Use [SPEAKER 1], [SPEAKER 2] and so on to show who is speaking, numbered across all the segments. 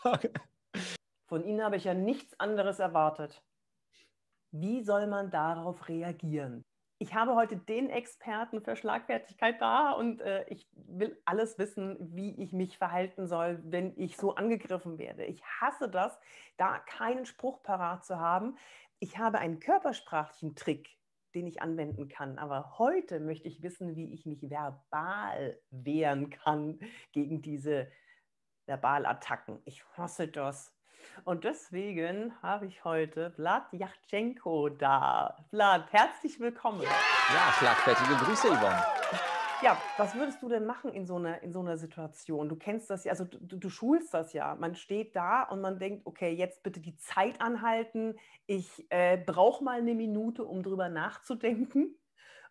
[SPEAKER 1] Frage. Von Ihnen habe ich ja nichts anderes erwartet. Wie soll man darauf reagieren? Ich habe heute den Experten für Schlagfertigkeit da und äh, ich will alles wissen, wie ich mich verhalten soll, wenn ich so angegriffen werde. Ich hasse das, da keinen Spruch parat zu haben. Ich habe einen körpersprachlichen Trick, den ich anwenden kann. Aber heute möchte ich wissen, wie ich mich verbal wehren kann gegen diese Verbalattacken. Ich hasse das. Und deswegen habe ich heute Vlad Yachtschenko da. Vlad, herzlich willkommen. Ja,
[SPEAKER 2] schlagfertige Grüße, Yvonne.
[SPEAKER 1] Ja, was würdest du denn machen in so einer, in so einer Situation? Du kennst das ja, also du, du schulst das ja. Man steht da und man denkt, okay, jetzt bitte die Zeit anhalten. Ich äh, brauche mal eine Minute, um drüber nachzudenken.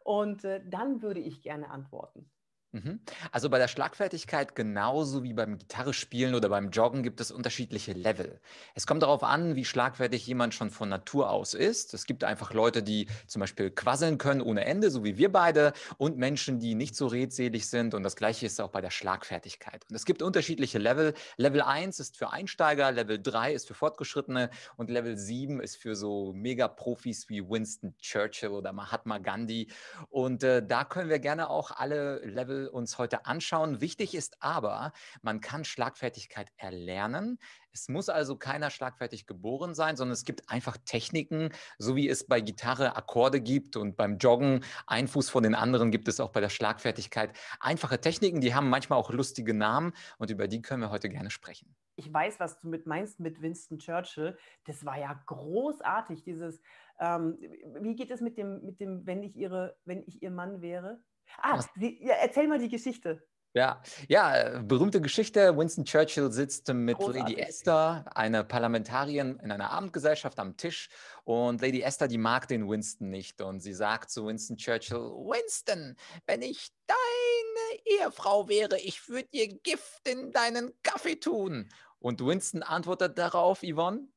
[SPEAKER 1] Und äh, dann würde ich gerne antworten.
[SPEAKER 2] Mhm. Also bei der Schlagfertigkeit genauso wie beim Gitarrespielen oder beim Joggen gibt es unterschiedliche Level. Es kommt darauf an, wie schlagfertig jemand schon von Natur aus ist. Es gibt einfach Leute, die zum Beispiel quasseln können ohne Ende, so wie wir beide, und Menschen, die nicht so redselig sind. Und das gleiche ist auch bei der Schlagfertigkeit. Und es gibt unterschiedliche Level. Level 1 ist für Einsteiger, Level 3 ist für Fortgeschrittene und Level 7 ist für so Mega-Profis wie Winston Churchill oder Mahatma Gandhi. Und äh, da können wir gerne auch alle Level uns heute anschauen. Wichtig ist aber, man kann Schlagfertigkeit erlernen. Es muss also keiner schlagfertig geboren sein, sondern es gibt einfach Techniken, so wie es bei Gitarre Akkorde gibt und beim Joggen ein Fuß von den anderen gibt es auch bei der Schlagfertigkeit einfache Techniken, die haben manchmal auch lustige Namen und über die können wir heute gerne sprechen.
[SPEAKER 1] Ich weiß, was du mit meinst mit Winston Churchill. Das war ja großartig, dieses ähm, wie geht es mit dem, mit dem, wenn ich ihre, wenn ich ihr Mann wäre? Ah, Sie, ja, erzähl mal die Geschichte.
[SPEAKER 2] Ja, ja, äh, berühmte Geschichte. Winston Churchill sitzt mit Großartig. Lady Esther, einer Parlamentarierin in einer Abendgesellschaft am Tisch und Lady Esther, die mag den Winston nicht und sie sagt zu Winston Churchill, Winston, wenn ich deine Ehefrau wäre, ich würde dir Gift in deinen Kaffee tun. Und Winston antwortet darauf, Yvonne,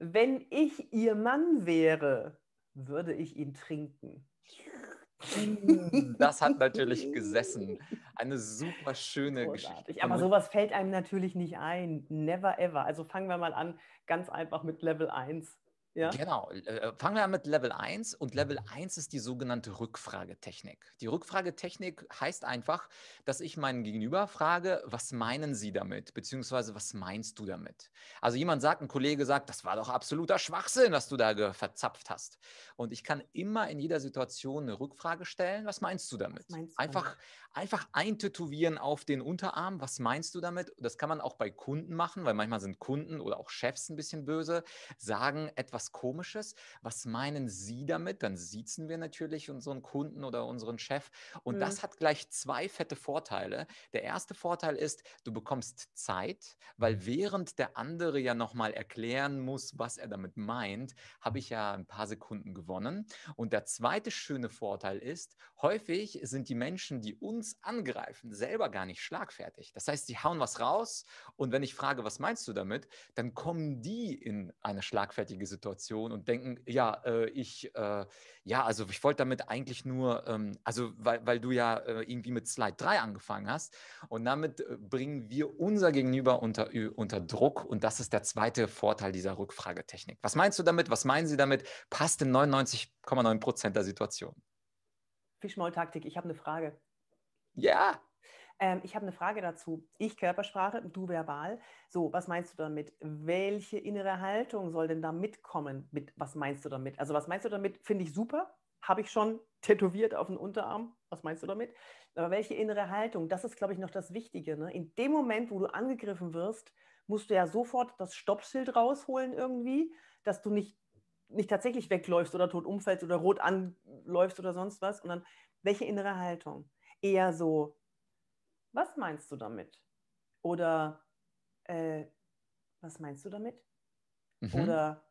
[SPEAKER 1] wenn ich ihr Mann wäre, würde ich ihn trinken.
[SPEAKER 2] Das hat natürlich gesessen. Eine super schöne Großartig. Geschichte. Aber sowas
[SPEAKER 1] fällt einem natürlich nicht ein. Never ever. Also fangen wir mal an, ganz einfach mit Level 1.
[SPEAKER 2] Ja? Genau. Äh, äh, fangen wir an mit Level 1 und Level 1 mhm. ist die sogenannte Rückfragetechnik. Die Rückfragetechnik heißt einfach, dass ich meinen Gegenüber frage, was meinen Sie damit, beziehungsweise was meinst du damit? Also jemand sagt, ein Kollege sagt, das war doch absoluter Schwachsinn, was du da verzapft hast. Und ich kann immer in jeder Situation eine Rückfrage stellen, was meinst du damit? Meinst du einfach, einfach eintätowieren auf den Unterarm. Was meinst du damit? Das kann man auch bei Kunden machen, weil manchmal sind Kunden oder auch Chefs ein bisschen böse, sagen etwas Komisches. Was meinen sie damit? Dann siezen wir natürlich unseren Kunden oder unseren Chef. Und mhm. das hat gleich zwei fette Vorteile. Der erste Vorteil ist, du bekommst Zeit, weil mhm. während der andere ja nochmal erklären muss, was er damit meint, habe ich ja ein paar Sekunden gewonnen. Und der zweite schöne Vorteil ist, häufig sind die Menschen, die un uns angreifen, selber gar nicht schlagfertig. Das heißt, sie hauen was raus und wenn ich frage, was meinst du damit, dann kommen die in eine schlagfertige Situation und denken, ja, äh, ich, äh, ja, also ich wollte damit eigentlich nur, ähm, also weil, weil du ja äh, irgendwie mit Slide 3 angefangen hast und damit äh, bringen wir unser Gegenüber unter, unter Druck und das ist der zweite Vorteil dieser Rückfragetechnik. Was meinst du damit? Was meinen sie damit? Passt in 99,9 Prozent der Situation.
[SPEAKER 1] Fischmaultaktik, ich habe eine Frage. Ja. Ähm, ich habe eine Frage dazu. Ich Körpersprache, du verbal. So, was meinst du damit? Welche innere Haltung soll denn da mitkommen? Mit, was meinst du damit? Also, was meinst du damit? Finde ich super. Habe ich schon tätowiert auf den Unterarm. Was meinst du damit? Aber welche innere Haltung? Das ist, glaube ich, noch das Wichtige. Ne? In dem Moment, wo du angegriffen wirst, musst du ja sofort das Stoppschild rausholen irgendwie, dass du nicht, nicht tatsächlich wegläufst oder tot umfällst oder rot anläufst oder sonst was. Und dann, welche innere Haltung? eher so, was meinst du damit? Oder äh, was meinst du damit? Mhm. Oder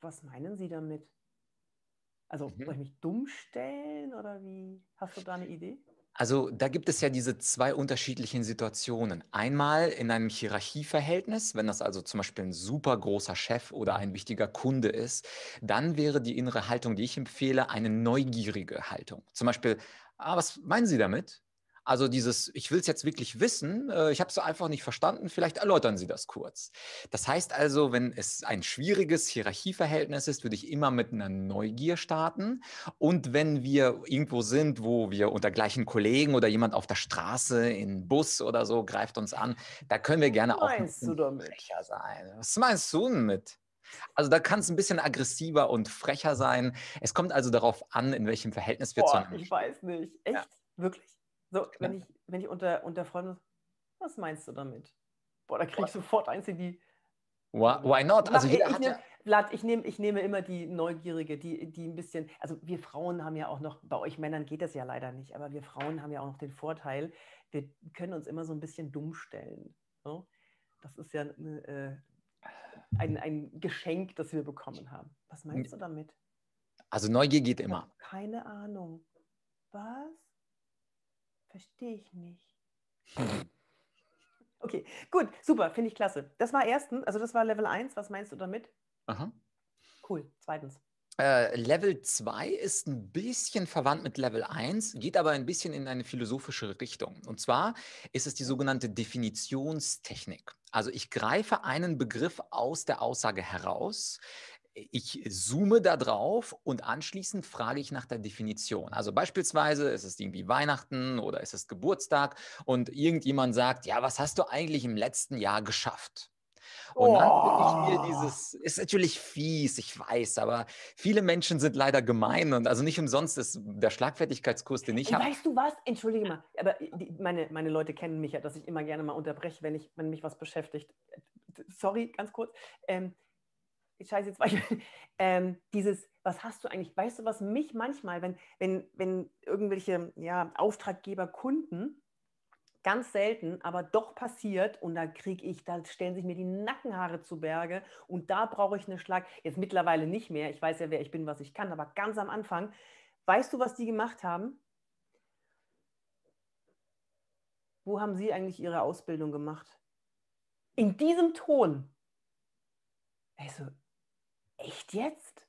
[SPEAKER 1] was meinen Sie damit? Also mhm. soll ich mich dumm stellen oder wie? Hast du da eine Idee?
[SPEAKER 2] Also da gibt es ja diese zwei unterschiedlichen Situationen. Einmal in einem Hierarchieverhältnis, wenn das also zum Beispiel ein super großer Chef oder ein wichtiger Kunde ist, dann wäre die innere Haltung, die ich empfehle, eine neugierige Haltung. Zum Beispiel, ah, was meinen Sie damit? Also dieses, ich will es jetzt wirklich wissen, äh, ich habe es einfach nicht verstanden, vielleicht erläutern Sie das kurz. Das heißt also, wenn es ein schwieriges Hierarchieverhältnis ist, würde ich immer mit einer Neugier starten. Und wenn wir irgendwo sind, wo wir unter gleichen Kollegen oder jemand auf der Straße, in Bus oder so greift uns an, da können wir gerne auch ein frecher sein. Was meinst du damit? Also da kann es ein bisschen aggressiver und frecher sein. Es kommt also darauf an, in welchem Verhältnis wir Boah, zueinander
[SPEAKER 1] Ich weiß nicht. Echt? Ja. Wirklich? So, ja. wenn ich, wenn ich unter, unter Freunden, was meinst du damit? Boah, da kriege ich sofort eins in die.
[SPEAKER 2] Why, not? Also jeder ich,
[SPEAKER 1] nehm, Vlad, ich, nehm, ich nehme immer die Neugierige, die, die ein bisschen, also wir Frauen haben ja auch noch, bei euch Männern geht das ja leider nicht, aber wir Frauen haben ja auch noch den Vorteil, wir können uns immer so ein bisschen dumm stellen. So? Das ist ja äh, ein, ein Geschenk, das wir bekommen haben. Was meinst du damit?
[SPEAKER 2] Also Neugier geht immer.
[SPEAKER 1] Keine Ahnung. Was? Verstehe ich nicht. Okay, gut, super, finde ich klasse. Das war erstens, also das war Level 1, was meinst du damit? Aha. Cool, zweitens.
[SPEAKER 2] Äh, Level 2 ist ein bisschen verwandt mit Level 1, geht aber ein bisschen in eine philosophische Richtung. Und zwar ist es die sogenannte Definitionstechnik. Also ich greife einen Begriff aus der Aussage heraus, ich zoome da drauf und anschließend frage ich nach der Definition. Also beispielsweise ist es irgendwie Weihnachten oder ist es Geburtstag und irgendjemand sagt, ja, was hast du eigentlich im letzten Jahr geschafft? Und dann gucke ich mir oh. dieses, ist natürlich fies, ich weiß, aber viele Menschen sind leider gemein und also nicht umsonst ist der Schlagfertigkeitskurs, den ich habe. Weißt
[SPEAKER 1] du was? Entschuldige mal, aber die, meine, meine Leute kennen mich ja, dass ich immer gerne mal unterbreche, wenn, ich, wenn mich was beschäftigt. Sorry, ganz kurz. Ähm, scheiße jetzt weiter, ähm, dieses, was hast du eigentlich, weißt du, was mich manchmal, wenn, wenn, wenn irgendwelche ja, Auftraggeber, Kunden, ganz selten, aber doch passiert und da kriege ich, da stellen sich mir die Nackenhaare zu Berge und da brauche ich einen Schlag, jetzt mittlerweile nicht mehr, ich weiß ja, wer ich bin, was ich kann, aber ganz am Anfang, weißt du, was die gemacht haben? Wo haben sie eigentlich ihre Ausbildung gemacht? In diesem Ton. Also, echt jetzt?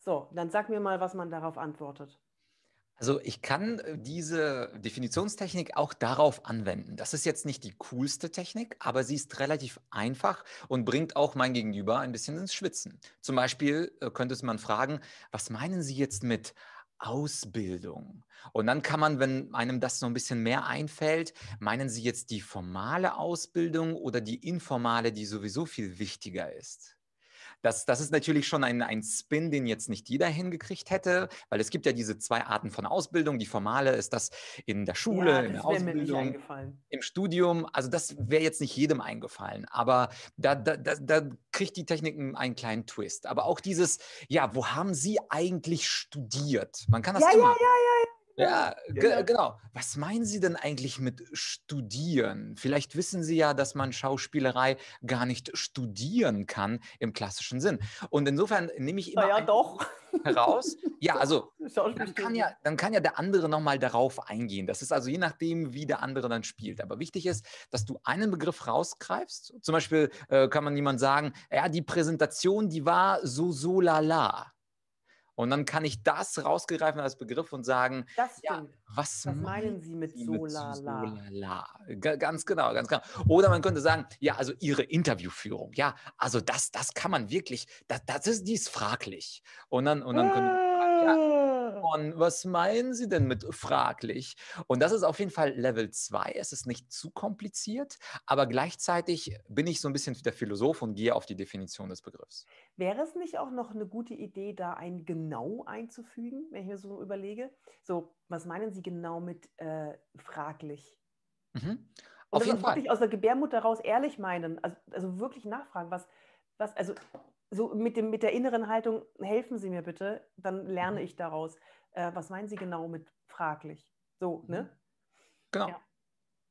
[SPEAKER 1] So, dann sag mir mal, was man darauf antwortet.
[SPEAKER 2] Also ich kann äh, diese Definitionstechnik auch darauf anwenden. Das ist jetzt nicht die coolste Technik, aber sie ist relativ einfach und bringt auch mein Gegenüber ein bisschen ins Schwitzen. Zum Beispiel äh, könnte man fragen, was meinen Sie jetzt mit Ausbildung? Und dann kann man, wenn einem das noch ein bisschen mehr einfällt, meinen Sie jetzt die formale Ausbildung oder die informale, die sowieso viel wichtiger ist? das, das ist natürlich schon ein, ein Spin, den jetzt nicht jeder hingekriegt hätte, weil es gibt ja diese zwei Arten von Ausbildung. Die formale ist das in der Schule, ja, in der Ausbildung, im Studium. Also das wäre jetzt nicht jedem eingefallen, aber da, da, da, da kriegt die Technik einen kleinen Twist. Aber auch dieses, ja, wo haben Sie eigentlich studiert? Man kann das ja, immer... Ja, ja, ja, ja, ja, genau. Was meinen Sie denn eigentlich mit studieren? Vielleicht wissen Sie ja, dass man Schauspielerei gar nicht studieren kann im klassischen Sinn. Und insofern nehme ich immer ja,
[SPEAKER 1] doch. heraus.
[SPEAKER 2] Ja, also dann kann ja, dann kann ja der andere nochmal darauf eingehen. Das ist also je nachdem, wie der andere dann spielt. Aber wichtig ist, dass du einen Begriff rausgreifst. Zum Beispiel äh, kann man jemand sagen, ja, die Präsentation, die war so so la la. Und dann kann ich das rausgreifen als Begriff und sagen, ja, was, was meinen Sie mit Solala? So ganz genau, ganz genau. Oder man könnte sagen, ja, also Ihre Interviewführung, ja, also das, das kann man wirklich, das, das ist, die ist fraglich. Und dann, und dann könnte man, ja, von, mhm. was meinen Sie denn mit fraglich? Und das ist auf jeden Fall Level 2. Es ist nicht zu kompliziert, aber gleichzeitig bin ich so ein bisschen der Philosoph und gehe auf die Definition des Begriffs.
[SPEAKER 1] Wäre es nicht auch noch eine gute Idee, da ein genau einzufügen, wenn ich mir so überlege? So, was meinen Sie genau mit äh, fraglich? Mhm. Auf jeden Fall. Wirklich aus der Gebärmutter raus ehrlich meinen, also, also wirklich nachfragen, was, was, also so mit, dem, mit der inneren Haltung, helfen Sie mir bitte, dann lerne mhm. ich daraus. Äh, was meinen Sie genau mit fraglich? So, ne? Mhm. Genau. Ja.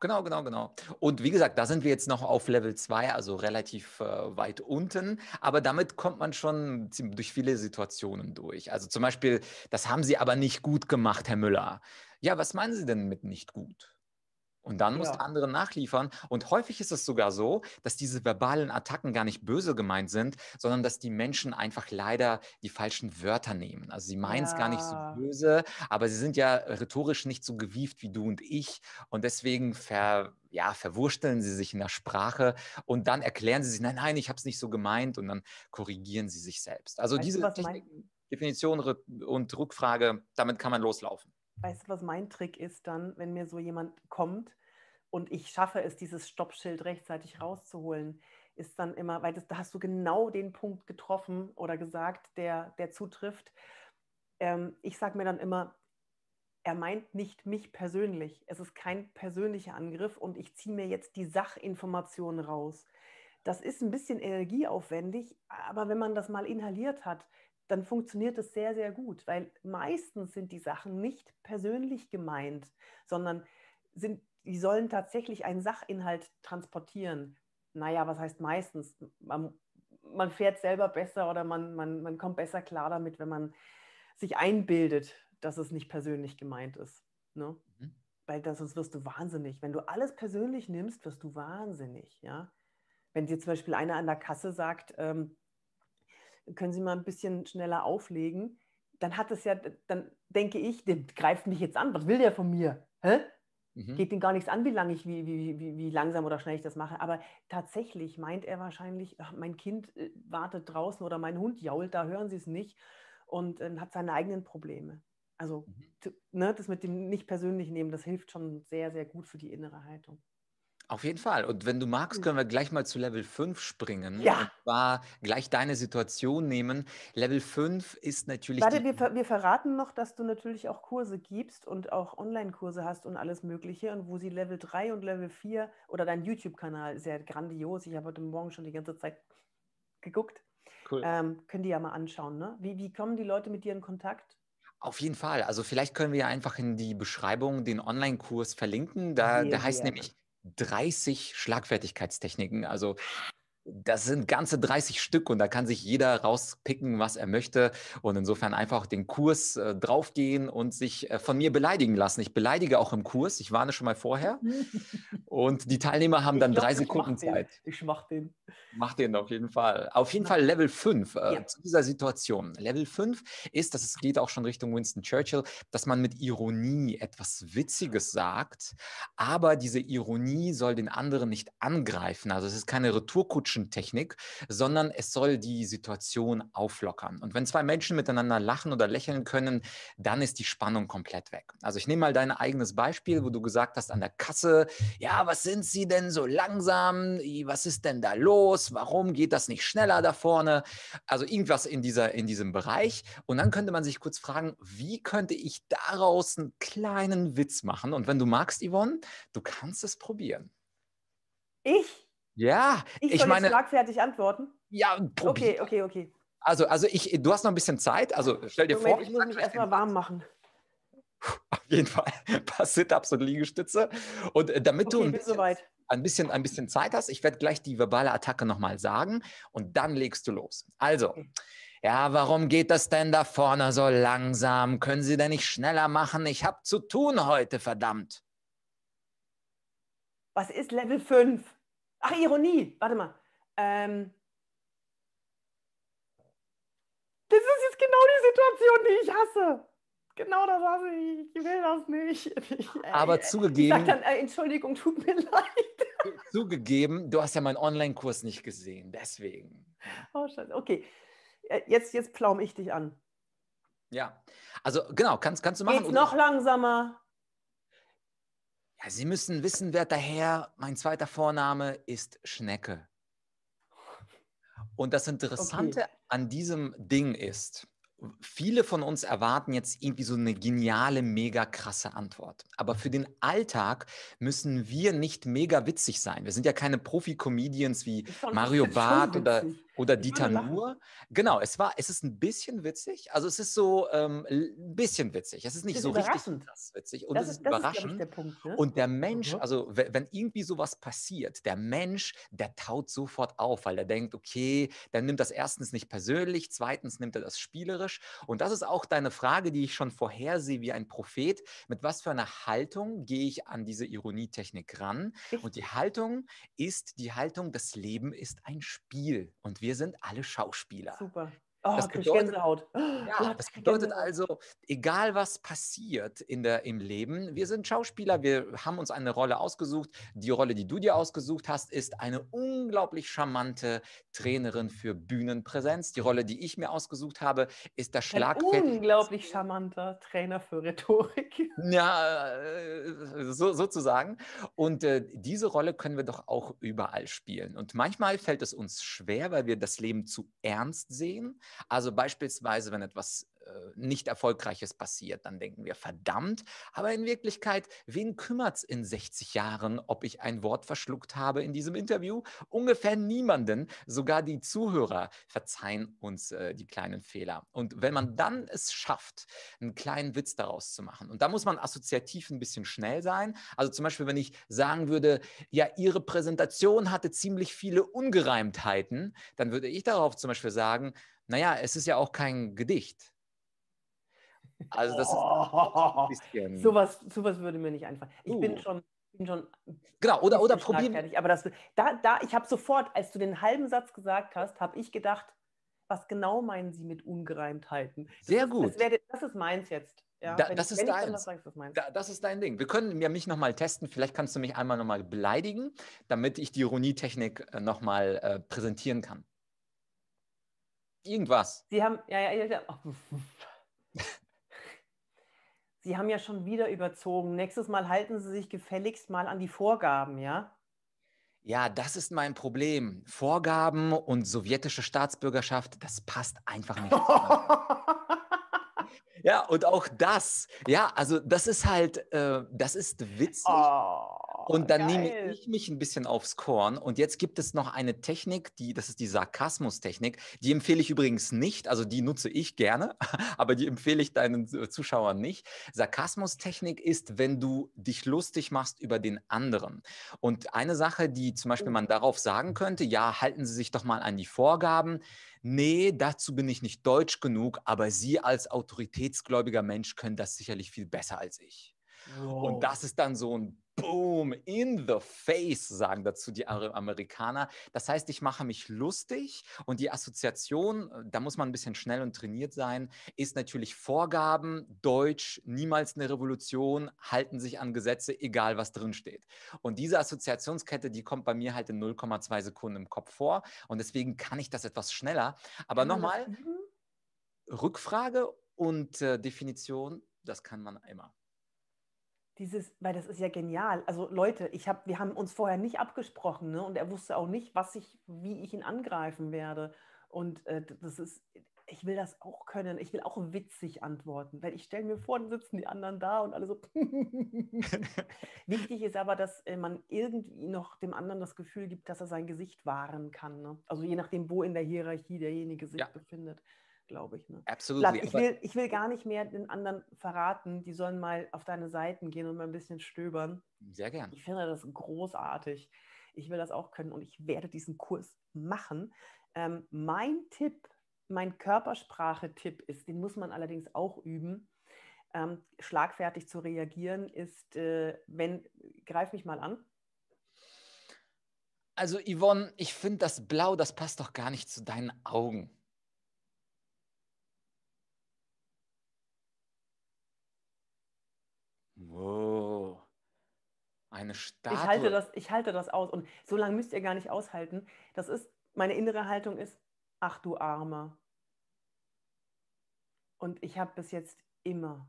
[SPEAKER 2] Genau, genau, genau. Und wie gesagt, da sind wir jetzt noch auf Level 2, also relativ äh, weit unten. Aber damit kommt man schon durch viele Situationen durch. Also zum Beispiel, das haben Sie aber nicht gut gemacht, Herr Müller. Ja, was meinen Sie denn mit nicht gut? Und dann ja. muss der andere nachliefern. Und häufig ist es sogar so, dass diese verbalen Attacken gar nicht böse gemeint sind, sondern dass die Menschen einfach leider die falschen Wörter nehmen. Also sie meinen es ja. gar nicht so böse, aber sie sind ja rhetorisch nicht so gewieft wie du und ich. Und deswegen ver, ja, verwursteln sie sich in der Sprache und dann erklären sie sich, nein, nein, ich habe es nicht so gemeint. Und dann korrigieren sie sich selbst. Also weißt diese Techniken, Definition und Rückfrage, damit kann man loslaufen.
[SPEAKER 1] Weißt du, was mein Trick ist dann, wenn mir so jemand kommt und ich schaffe es, dieses Stoppschild rechtzeitig rauszuholen, ist dann immer, weil das, da hast du genau den Punkt getroffen oder gesagt, der, der zutrifft. Ähm, ich sage mir dann immer, er meint nicht mich persönlich. Es ist kein persönlicher Angriff und ich ziehe mir jetzt die Sachinformation raus. Das ist ein bisschen energieaufwendig, aber wenn man das mal inhaliert hat, dann funktioniert es sehr, sehr gut, weil meistens sind die Sachen nicht persönlich gemeint, sondern sind, die sollen tatsächlich einen Sachinhalt transportieren. Naja, was heißt meistens? Man, man fährt selber besser oder man, man, man kommt besser klar damit, wenn man sich einbildet, dass es nicht persönlich gemeint ist. Ne? Mhm. Weil das, sonst wirst du wahnsinnig. Wenn du alles persönlich nimmst, wirst du wahnsinnig. Ja? Wenn dir zum Beispiel einer an der Kasse sagt, ähm, können Sie mal ein bisschen schneller auflegen, dann hat es ja, dann denke ich, der greift mich jetzt an, was will der von mir? Hä? Mhm. Geht ihn gar nichts an, wie, lang ich, wie, wie, wie, wie, langsam oder schnell ich das mache. Aber tatsächlich meint er wahrscheinlich, ach, mein Kind äh, wartet draußen oder mein Hund jault, da hören sie es nicht und äh, hat seine eigenen Probleme. Also mhm. ne, das mit dem nicht persönlich nehmen, das hilft schon sehr, sehr gut für die innere Haltung.
[SPEAKER 2] Auf jeden Fall. Und wenn du magst, mhm. können wir gleich mal zu Level 5 springen. Ja. Und zwar gleich deine Situation nehmen. Level 5 ist natürlich. Warte, wir,
[SPEAKER 1] wir verraten noch, dass du natürlich auch Kurse gibst und auch Online-Kurse hast und alles Mögliche. Und wo sie Level 3 und Level 4 oder dein YouTube-Kanal sehr ja grandios. Ich habe heute Morgen schon die ganze Zeit geguckt. Cool. Ähm, können die ja mal anschauen. Ne? Wie, wie kommen die Leute mit dir in Kontakt?
[SPEAKER 2] Auf jeden Fall. Also vielleicht können wir ja einfach in die Beschreibung den Online-Kurs verlinken. Da, der heißt nämlich 30 Schlagfertigkeitstechniken. Also das sind ganze 30 Stück und da kann sich jeder rauspicken, was er möchte. Und insofern einfach den Kurs äh, draufgehen und sich äh, von mir beleidigen lassen. Ich beleidige auch im Kurs, ich warne schon mal vorher. und die Teilnehmer haben dann glaub, drei Sekunden ich Zeit. Den. Ich mach den. Mach den auf jeden Fall. Auf jeden Fall Level 5 äh, ja. zu dieser Situation. Level 5 ist, das geht auch schon Richtung Winston Churchill, dass man mit Ironie etwas Witziges sagt, aber diese Ironie soll den anderen nicht angreifen. Also es ist keine Retourkutsche Action-Technik, sondern es soll die Situation auflockern. Und wenn zwei Menschen miteinander lachen oder lächeln können, dann ist die Spannung komplett weg. Also ich nehme mal dein eigenes Beispiel, wo du gesagt hast an der Kasse, ja, was sind sie denn so langsam? Was ist denn da los? Warum geht das nicht schneller da vorne? Also irgendwas in, dieser, in diesem Bereich. Und dann könnte man sich kurz fragen, wie könnte ich daraus einen kleinen Witz machen? Und wenn du magst, Yvonne, du kannst es probieren. Ich? Ja, ich, ich soll meine.
[SPEAKER 1] schlagfertig antworten. Ja, probier. Okay, okay, okay.
[SPEAKER 2] Also, also ich, du hast noch ein bisschen Zeit. Also stell dir Moment, vor. Ich
[SPEAKER 1] muss mich erstmal warm machen.
[SPEAKER 2] Auf jeden Fall ein paar Sit-Ups und Liegestütze. Und äh, damit okay, du ein bisschen, ein bisschen, ein, bisschen, Zeit hast, ich werde gleich die verbale Attacke nochmal sagen und dann legst du los. Also, okay. ja, warum geht das denn da vorne so langsam? Können Sie denn nicht schneller machen? Ich habe zu tun heute, verdammt.
[SPEAKER 1] Was ist Level 5? Ach, Ironie, warte mal. Ähm, das ist jetzt genau die Situation, die ich hasse. Genau das hasse ich. Ich will das nicht. Ich, äh, Aber zugegeben. Ich sag dann, äh, Entschuldigung, tut mir leid.
[SPEAKER 2] Zugegeben, du hast ja meinen Online-Kurs nicht gesehen, deswegen.
[SPEAKER 1] Oh, Scheiße. Okay. Äh, jetzt, jetzt plaum ich dich an.
[SPEAKER 2] Ja, also genau, kannst, kannst du machen. Geht's noch
[SPEAKER 1] langsamer.
[SPEAKER 2] Ja, Sie müssen wissen, werter Herr, mein zweiter Vorname ist Schnecke. Und das Interessante okay. an diesem Ding ist, viele von uns erwarten jetzt irgendwie so eine geniale, mega krasse Antwort. Aber für den Alltag müssen wir nicht mega witzig sein. Wir sind ja keine Profi-Comedians wie Mario Barth oder oder Dieter Nuhr. Genau, es war, es ist ein bisschen witzig. Also es ist so ähm, ein bisschen witzig. Es ist nicht ist so richtig krass witzig. Und das es ist, ist überraschend. Ist, ich, der
[SPEAKER 1] Punkt, ne? Und
[SPEAKER 2] der Mensch, mhm. also wenn irgendwie sowas passiert, der Mensch, der taut sofort auf, weil er denkt, okay, dann nimmt das erstens nicht persönlich, zweitens nimmt er das spielerisch. Und das ist auch deine Frage, die ich schon vorhersehe wie ein Prophet. Mit was für einer Haltung gehe ich an diese Ironietechnik ran? Und die Haltung ist die Haltung, das Leben ist ein Spiel. Und wir wir sind alle Schauspieler.
[SPEAKER 1] Super. Oh, das bedeutet, ja, das bedeutet
[SPEAKER 2] also, egal was passiert in der, im Leben, wir sind Schauspieler, wir haben uns eine Rolle ausgesucht. Die Rolle, die du dir ausgesucht hast, ist eine unglaublich charmante Trainerin für Bühnenpräsenz. Die Rolle, die ich mir ausgesucht habe, ist der Schlagfeld.
[SPEAKER 1] Unglaublich charmanter Trainer für Rhetorik.
[SPEAKER 2] Ja, äh, so, sozusagen. Und äh, diese Rolle können wir doch auch überall spielen. Und manchmal fällt es uns schwer, weil wir das Leben zu ernst sehen. Also beispielsweise, wenn etwas äh, nicht Erfolgreiches passiert, dann denken wir, verdammt. Aber in Wirklichkeit, wen kümmert es in 60 Jahren, ob ich ein Wort verschluckt habe in diesem Interview? Ungefähr niemanden. Sogar die Zuhörer verzeihen uns äh, die kleinen Fehler. Und wenn man dann es schafft, einen kleinen Witz daraus zu machen, und da muss man assoziativ ein bisschen schnell sein. Also zum Beispiel, wenn ich sagen würde, ja, Ihre Präsentation hatte ziemlich viele Ungereimtheiten, dann würde ich darauf zum Beispiel sagen, naja, es ist ja auch kein Gedicht. Also das oh, ist ein was, Sowas,
[SPEAKER 1] sowas würde mir nicht einfallen. Ich uh. bin schon bin schon. Genau, oder, oder probieren. Fertig. Aber das, da, da, ich habe sofort, als du den halben Satz gesagt hast, habe ich gedacht, was genau meinen Sie mit Ungereimtheiten? Sehr ist, gut. Das, wär, das, ist meins jetzt. das, ist das
[SPEAKER 2] ist dein Ding. Wir können ja mich nochmal testen. Vielleicht kannst du mich einmal nochmal beleidigen, damit ich die Ironietechnik äh, nochmal äh, präsentieren kann irgendwas.
[SPEAKER 1] Sie haben, ja, ja, ja. Oh. Sie haben ja schon wieder überzogen. Nächstes Mal halten Sie sich gefälligst mal an die Vorgaben, ja?
[SPEAKER 2] Ja, das ist mein Problem. Vorgaben und sowjetische Staatsbürgerschaft, das passt einfach nicht. ja, und auch das. Ja, also das ist halt, äh, das ist witzig. Oh und dann geil. nehme ich mich ein bisschen aufs Korn. Und jetzt gibt es noch eine Technik, die, das ist die Sarkasmus-Technik. Die empfehle ich übrigens nicht. Also die nutze ich gerne, aber die empfehle ich deinen Zuschauern nicht. Sarkasmus-Technik ist, wenn du dich lustig machst über den anderen. Und eine Sache, die zum Beispiel man darauf sagen könnte, ja, halten Sie sich doch mal an die Vorgaben. Nee, dazu bin ich nicht deutsch genug, aber Sie als autoritätsgläubiger Mensch können das sicherlich viel besser als ich. Wow. Und das ist dann so ein boom, in the face, sagen dazu die Amerikaner. Das heißt, ich mache mich lustig und die Assoziation, äh, da muss man ein bisschen schnell und trainiert sein, ist natürlich Vorgaben, Deutsch, niemals eine Revolution, halten sich an Gesetze, egal was drinsteht. Und diese Assoziationskette, die kommt bei mir halt in 0,2 Sekunden im Kopf vor und deswegen kann ich das etwas schneller. Aber nochmal, Rückfrage und äh, Definition, das kann man immer
[SPEAKER 1] dieses, weil das ist ja genial. Also Leute, ich hab, wir haben uns vorher nicht abgesprochen ne? und er wusste auch nicht, was ich, wie ich ihn angreifen werde. Und äh, das ist, ich will das auch können. Ich will auch witzig antworten, weil ich stelle mir vor, dann sitzen die anderen da und alle so. Wichtig ist aber, dass äh, man irgendwie noch dem anderen das Gefühl gibt, dass er sein Gesicht wahren kann. Ne? Also je nachdem, wo in der Hierarchie derjenige sich ja. befindet glaube ich. Ne? Absolut. Ich will, ich will gar nicht mehr den anderen verraten. Die sollen mal auf deine Seiten gehen und mal ein bisschen stöbern. Sehr gern. Ich finde das großartig. Ich will das auch können und ich werde diesen Kurs machen. Ähm, mein Tipp, mein Körpersprache-Tipp ist, den muss man allerdings auch üben. Ähm, schlagfertig zu reagieren ist, äh, wenn, greif mich mal an.
[SPEAKER 2] Also Yvonne, ich finde das Blau, das passt doch gar nicht zu deinen Augen. Oh. Eine
[SPEAKER 1] Statue. Ich halte, das, ich halte das aus. Und so lange müsst ihr gar nicht aushalten. Das ist, meine innere Haltung ist, ach du Armer. Und ich habe bis jetzt immer,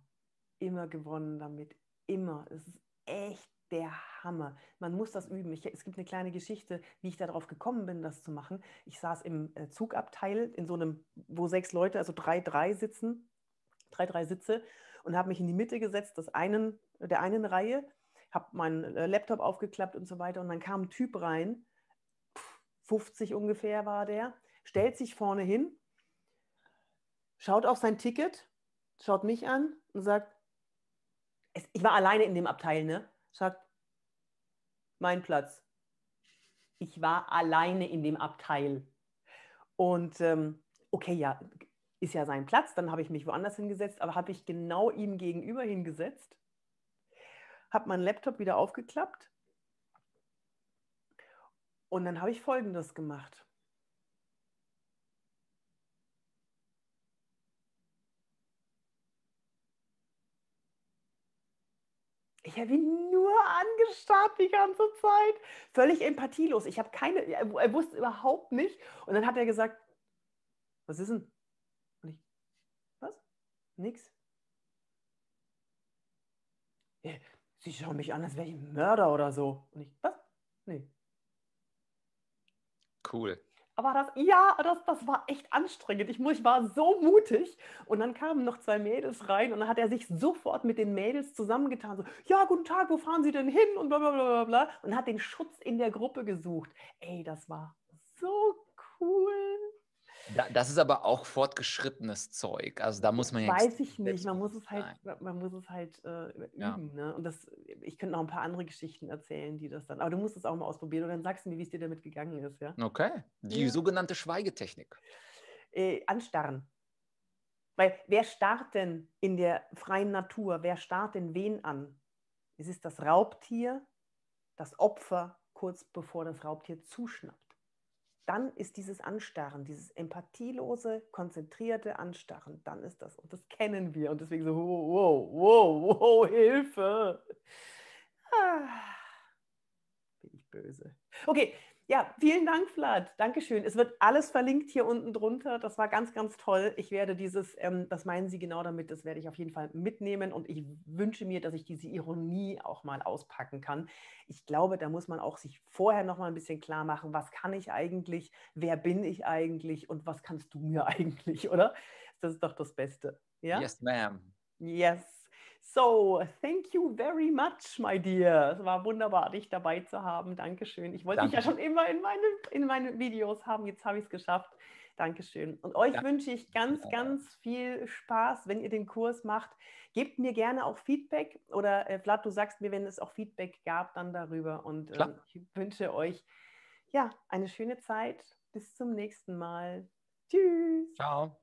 [SPEAKER 1] immer gewonnen damit. Immer. Es ist echt der Hammer. Man muss das üben. Ich, es gibt eine kleine Geschichte, wie ich darauf gekommen bin, das zu machen. Ich saß im äh, Zugabteil in so einem, wo sechs Leute, also drei, drei sitzen, drei, drei Sitze und habe mich in die Mitte gesetzt des einen der einen Reihe, habe meinen äh, Laptop aufgeklappt und so weiter und dann kam ein Typ rein, 50 ungefähr war der, stellt sich vorne hin, schaut auf sein Ticket, schaut mich an und sagt, es, ich war alleine in dem Abteil, ne? Sagt, mein Platz. Ich war alleine in dem Abteil. Und ähm, okay, ja, ist ja sein Platz, dann habe ich mich woanders hingesetzt, aber habe ich genau ihm gegenüber hingesetzt habe meinen Laptop wieder aufgeklappt und dann habe ich Folgendes gemacht. Ich habe ihn nur angestarrt die ganze Zeit. Völlig empathielos. Ich habe keine, er wusste überhaupt nicht. Und dann hat er gesagt, was ist denn? Und ich, was? Nix. Sie schauen mich an, als wäre ich ein Mörder oder so. Und ich, was? Nee. Cool. Aber das, ja, das, das war echt anstrengend. Ich, ich war so mutig. Und dann kamen noch zwei Mädels rein und dann hat er sich sofort mit den Mädels zusammengetan. So, ja, guten Tag, wo fahren Sie denn hin? Und bla bla bla bla. Und hat den Schutz in der Gruppe gesucht. Ey, das war so cool.
[SPEAKER 2] Da, das ist aber auch fortgeschrittenes Zeug. Also da muss man jetzt. Weiß
[SPEAKER 1] ich nicht. Man muss es halt, man muss es halt äh, üben. Ja. Ne? Und das, ich könnte noch ein paar andere Geschichten erzählen, die das dann. Aber du musst es auch mal ausprobieren und dann sagst du mir, wie es dir damit gegangen ist. Ja?
[SPEAKER 2] Okay. Die ja. sogenannte
[SPEAKER 1] Schweigetechnik. Äh, anstarren. Weil wer starrt denn in der freien Natur? Wer starrt denn wen an? Es ist das Raubtier, das Opfer kurz bevor das Raubtier zuschnappt dann ist dieses Anstarren, dieses empathielose, konzentrierte Anstarren, dann ist das. Und das kennen wir. Und deswegen so, wow, wow, wow, wow Hilfe. Ah, bin ich böse. Okay, ja, vielen Dank, Vlad. Dankeschön. Es wird alles verlinkt hier unten drunter. Das war ganz, ganz toll. Ich werde dieses, ähm, das meinen Sie genau damit, das werde ich auf jeden Fall mitnehmen. Und ich wünsche mir, dass ich diese Ironie auch mal auspacken kann. Ich glaube, da muss man auch sich vorher noch mal ein bisschen klar machen, was kann ich eigentlich, wer bin ich eigentlich und was kannst du mir eigentlich, oder? Das ist doch das Beste. Ja? Yes, ma'am. Yes. So, thank you very much, my dear. Es war wunderbar, dich dabei zu haben. Dankeschön. Ich wollte Danke. dich ja schon immer in, meine, in meinen Videos haben. Jetzt habe ich es geschafft. Dankeschön. Und euch Danke. wünsche ich ganz, ganz viel Spaß, wenn ihr den Kurs macht. Gebt mir gerne auch Feedback oder äh, Vlad, du sagst mir, wenn es auch Feedback gab, dann darüber. Und äh, ich wünsche euch ja eine schöne Zeit. Bis zum nächsten Mal. Tschüss.
[SPEAKER 2] Ciao.